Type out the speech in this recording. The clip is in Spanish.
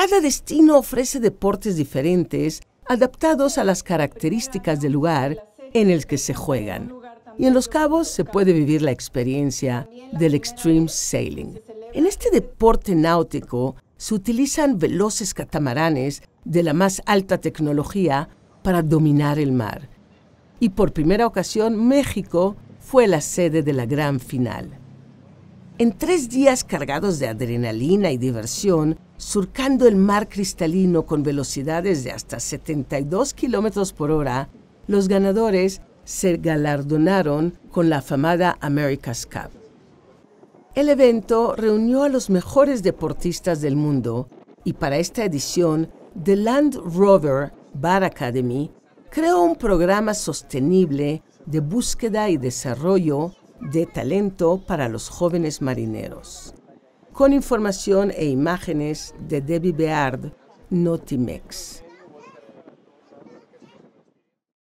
Cada destino ofrece deportes diferentes, adaptados a las características del lugar en el que se juegan. Y en Los Cabos se puede vivir la experiencia del extreme sailing. En este deporte náutico se utilizan veloces catamaranes de la más alta tecnología para dominar el mar. Y por primera ocasión México fue la sede de la gran final. En tres días cargados de adrenalina y diversión, surcando el mar cristalino con velocidades de hasta 72 kilómetros por hora, los ganadores se galardonaron con la afamada America's Cup. El evento reunió a los mejores deportistas del mundo y para esta edición, The Land Rover Bar Academy creó un programa sostenible de búsqueda y desarrollo de talento para los jóvenes marineros. Con información e imágenes de Debbie Beard, Notimex.